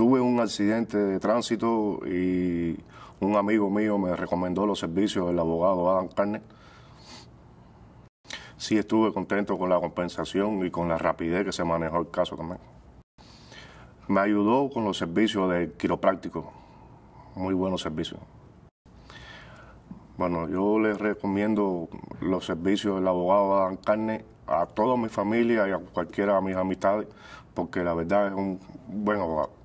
tuve un accidente de tránsito y un amigo mío me recomendó los servicios del abogado Adam Carne. Sí estuve contento con la compensación y con la rapidez que se manejó el caso también. Me ayudó con los servicios de quiropráctico, muy buenos servicios. Bueno, yo les recomiendo los servicios del abogado Adam Carne a toda mi familia y a cualquiera de mis amistades, porque la verdad es un buen abogado.